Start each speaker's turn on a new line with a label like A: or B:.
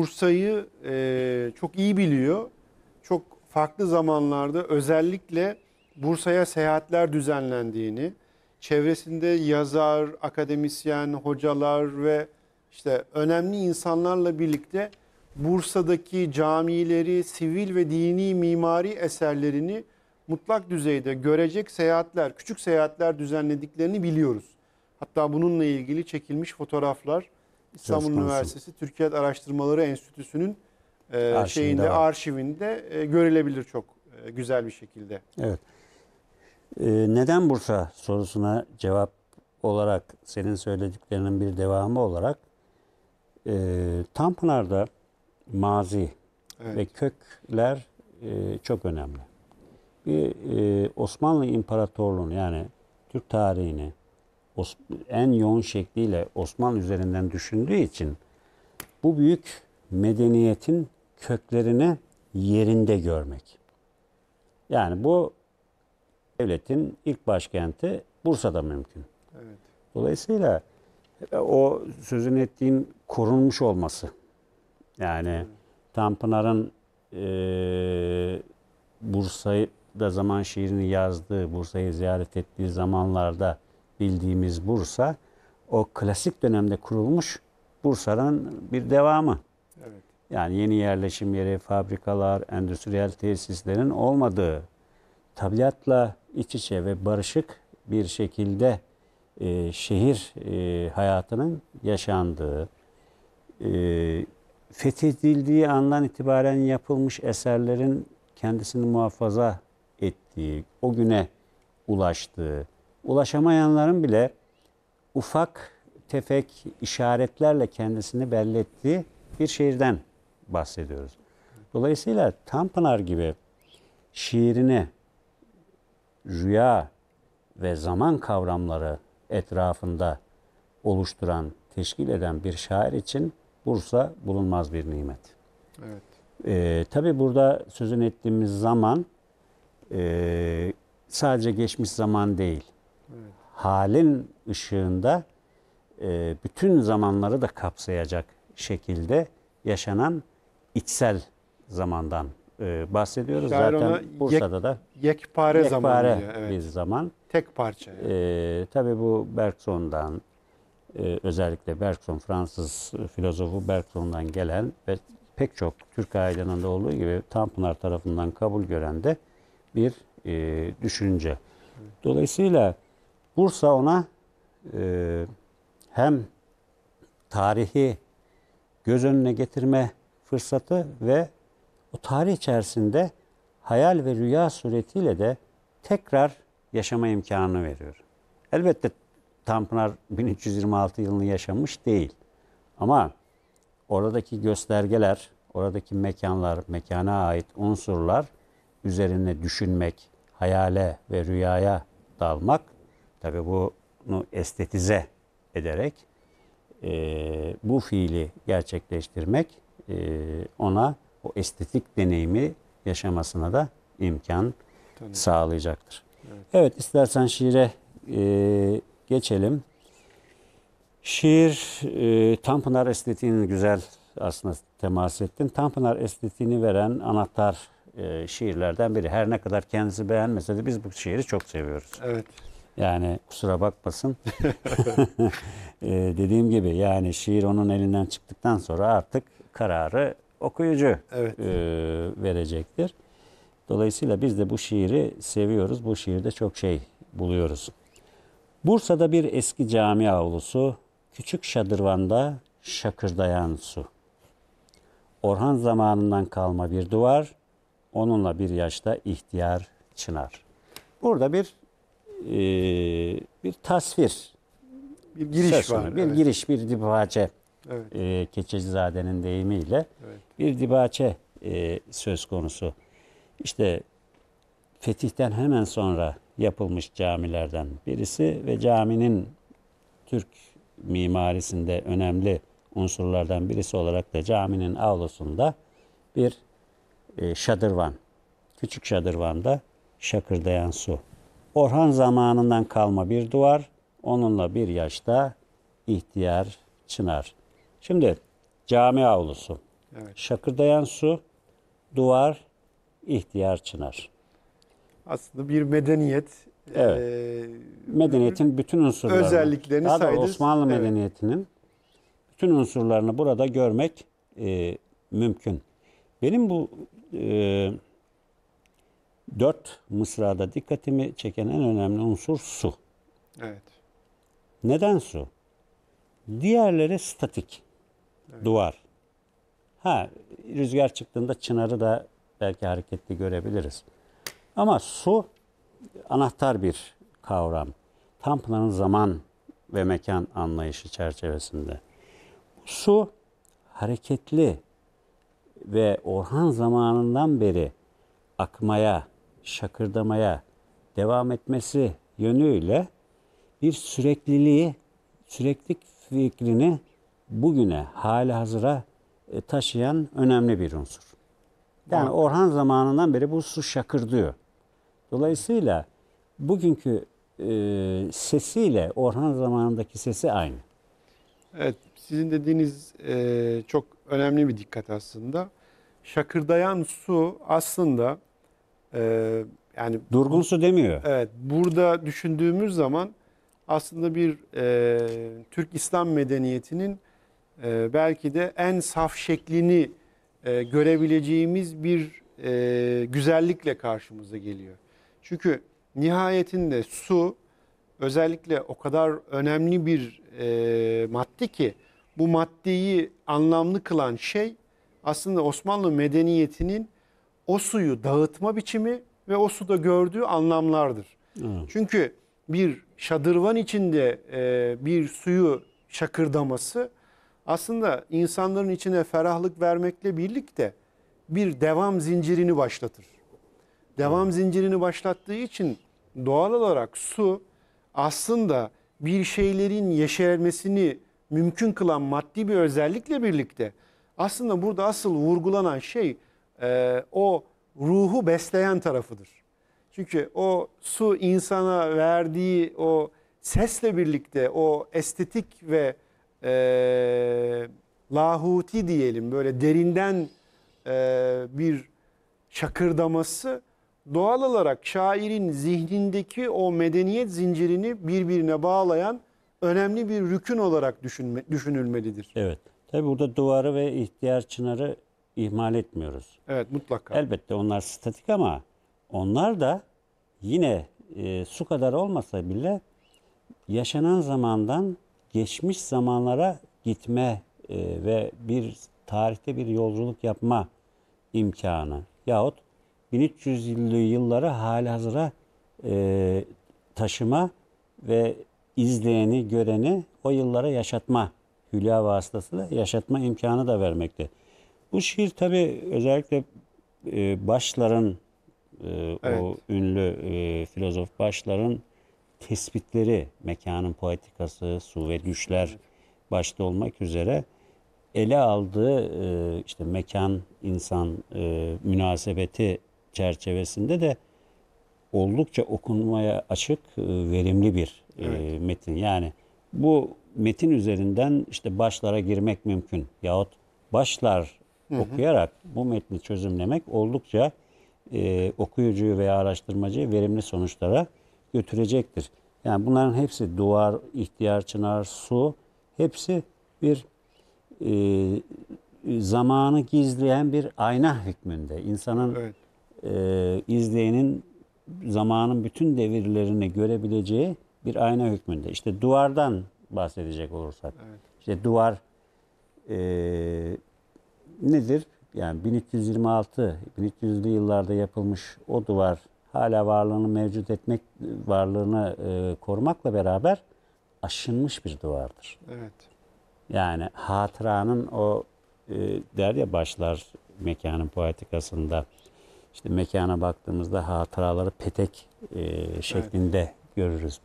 A: Bursa'yı e, çok iyi biliyor. Çok farklı zamanlarda özellikle Bursa'ya seyahatler düzenlendiğini, çevresinde yazar, akademisyen, hocalar ve işte önemli insanlarla birlikte Bursa'daki camileri, sivil ve dini mimari eserlerini mutlak düzeyde görecek seyahatler, küçük seyahatler düzenlediklerini biliyoruz. Hatta bununla ilgili çekilmiş fotoğraflar İstanbul Üniversitesi Türkiye Araştırmaları Enstitüsü'nün e, şeyinde var. arşivinde e, görülebilir çok e, güzel bir şekilde.
B: Evet. E, neden Bursa sorusuna cevap olarak senin söylediklerinin bir devamı olarak e, Tanpınar'da mazi evet. ve kökler e, çok önemli. Bir e, Osmanlı İmparatorluğu'nu yani Türk tarihini en yoğun şekliyle Osmanlı üzerinden düşündüğü için bu büyük medeniyetin köklerini yerinde görmek. Yani bu devletin ilk başkenti Bursa'da mümkün. Evet. Dolayısıyla e, o sözün ettiğin korunmuş olması. Yani evet. Tanpınar'ın e, Bursa'yı zaman şiirini yazdığı, Bursa'yı ziyaret ettiği zamanlarda bildiğimiz Bursa o klasik dönemde kurulmuş Bursa'nın bir devamı. Evet. Yani yeni yerleşim yeri, fabrikalar, endüstriyel tesislerin olmadığı, tabiatla iç içe ve barışık bir şekilde e, şehir e, hayatının yaşandığı, e, fethedildiği andan itibaren yapılmış eserlerin kendisini muhafaza ettiği, o güne ulaştığı, ulaşamayanların bile ufak tefek işaretlerle kendisini belli ettiği bir şiirden bahsediyoruz. Dolayısıyla Tanpınar gibi şiirini rüya ve zaman kavramları etrafında oluşturan, teşkil eden bir şair için Bursa bulunmaz bir nimet. Evet. Ee, tabii burada sözün ettiğimiz zaman e, sadece geçmiş zaman değil Halin ışığında e, bütün zamanları da kapsayacak şekilde yaşanan içsel zamandan e, bahsediyoruz. Şair Zaten Bursa'da yek, da yekpare, yekpare zaman diyor. Evet. bir zaman. Tek parça. Yani. E, tabii bu Bergson'dan e, özellikle Bergson Fransız filozofu Bergson'dan gelen ve pek çok Türk aydınında olduğu gibi Tanpınar tarafından kabul gören de bir e, düşünce. Dolayısıyla Bursa ona e, hem tarihi göz önüne getirme fırsatı ve o tarih içerisinde hayal ve rüya suretiyle de tekrar yaşama imkanı veriyor. Elbette Tanpınar 1326 yılını yaşamış değil. Ama oradaki göstergeler, oradaki mekanlar, mekana ait unsurlar üzerine düşünmek, hayale ve rüyaya dalmak Tabii bunu estetize ederek e, bu fiili gerçekleştirmek e, ona o estetik deneyimi yaşamasına da imkan Tabii. sağlayacaktır. Evet. evet istersen şiire e, geçelim. Şiir e, Tanpınar estetiğinin güzel aslında temas ettin. Tanpınar estetiğini veren anahtar e, şiirlerden biri. Her ne kadar kendisi beğenmese de biz bu şiiri çok seviyoruz. Evet. Yani kusura bakmasın. e, dediğim gibi yani şiir onun elinden çıktıktan sonra artık kararı okuyucu evet. e, verecektir. Dolayısıyla biz de bu şiiri seviyoruz. Bu şiirde çok şey buluyoruz. Bursa'da bir eski cami avlusu, küçük şadırvanda şakırdayan su. Orhan zamanından kalma bir duvar, onunla bir yaşta ihtiyar çınar. Burada bir e, bir tasvir, bir giriş söz var. Bir evet. giriş, bir dibaçe. Evet. E, Keçecizade'nin deyimiyle evet. bir dibaçe e, söz konusu. İşte fetihten hemen sonra yapılmış camilerden birisi ve caminin Türk mimarisinde önemli unsurlardan birisi olarak da caminin avlusunda bir e, şadırvan, küçük şadırvanda şakırdayan su Orhan zamanından kalma bir duvar, onunla bir yaşta ihtiyar çınar. Şimdi cami avlusu, evet. şakırdayan su, duvar, ihtiyar çınar. Aslında bir medeniyet. Evet. E, Medeniyetin bütün unsurlarını. Özelliklerini daha saydınız. Osmanlı evet. medeniyetinin bütün unsurlarını burada görmek e, mümkün. Benim bu e, Dört mısrada dikkatimi çeken en önemli unsur su. Evet. Neden su? Diğerleri statik. Evet. Duvar. Ha rüzgar çıktığında çınarı da belki hareketli görebiliriz. Ama su anahtar bir kavram. Tanpınar'ın zaman ve mekan anlayışı çerçevesinde. Su hareketli ve Orhan zamanından beri akmaya, şakırdamaya devam etmesi yönüyle bir sürekliliği, sürekli fikrini bugüne, hali hazıra e, taşıyan önemli bir unsur. Yani Orhan zamanından beri bu su şakırdıyor. Dolayısıyla bugünkü e, sesiyle Orhan zamanındaki sesi aynı. Evet, sizin dediğiniz e, çok önemli bir dikkat
A: aslında. Şakırdayan su aslında ee,
B: yani durgunsu demiyor.
A: Evet, burada düşündüğümüz zaman aslında bir e, Türk İslam medeniyetinin e, belki de en saf şeklini e, görebileceğimiz bir e, güzellikle karşımıza geliyor. Çünkü nihayetinde su özellikle o kadar önemli bir e, madde ki bu maddeyi anlamlı kılan şey aslında Osmanlı medeniyetinin o suyu dağıtma biçimi ve o suda gördüğü anlamlardır. Hı. Çünkü bir şadırvan içinde e, bir suyu şakırdaması aslında insanların içine ferahlık vermekle birlikte bir devam zincirini başlatır. Devam Hı. zincirini başlattığı için doğal olarak su aslında bir şeylerin yeşermesini mümkün kılan maddi bir özellikle birlikte aslında burada asıl vurgulanan şey e, o ruhu besleyen tarafıdır. Çünkü o su insana verdiği o sesle birlikte o estetik ve e, lahuti diyelim böyle derinden e, bir şakırdaması doğal olarak şairin zihnindeki o medeniyet zincirini birbirine bağlayan
B: önemli bir rükün olarak düşünme, düşünülmelidir. Evet. Tabi burada duvarı ve ihtiyar çınarı ihmal etmiyoruz. Evet mutlaka. Elbette onlar statik ama onlar da yine e, su kadar olmasa bile yaşanan zamandan geçmiş zamanlara gitme e, ve bir tarihte bir yolculuk yapma imkanı yahut 1300'lü yılları hali hazıra e, taşıma ve izleyeni, göreni o yıllara yaşatma, hülya vasıtasıyla yaşatma imkanı da vermekte. Bu şiir tabii özellikle e, Başlar'ın e, evet. o ünlü e, filozof Başlar'ın tespitleri, mekanın poetikası, su ve güçler başta olmak üzere ele aldığı e, işte mekan, insan e, münasebeti çerçevesinde de oldukça okunmaya açık, e, verimli bir e, evet. metin. Yani bu metin üzerinden işte başlara girmek mümkün yahut başlar
A: hı. okuyarak
B: bu metni çözümlemek oldukça e, okuyucuyu veya araştırmacıyı verimli sonuçlara götürecektir. Yani bunların hepsi duvar, ihtiyar çınar, su hepsi bir e, zamanı gizleyen bir ayna hükmünde. İnsanın evet. e, izleyenin zamanın bütün devirlerini görebileceği bir ayna hükmünde. İşte duvardan bahsedecek olursak. Evet. İşte duvar e, nedir? Yani 1326-1300'lü yıllarda yapılmış o duvar hala varlığını mevcut etmek, varlığını e, korumakla beraber aşınmış bir duvardır. Evet. Yani hatıranın o e, der ya başlar mekanın poetikasında İşte mekana baktığımızda hatıraları petek e, şeklinde evet. görürüz.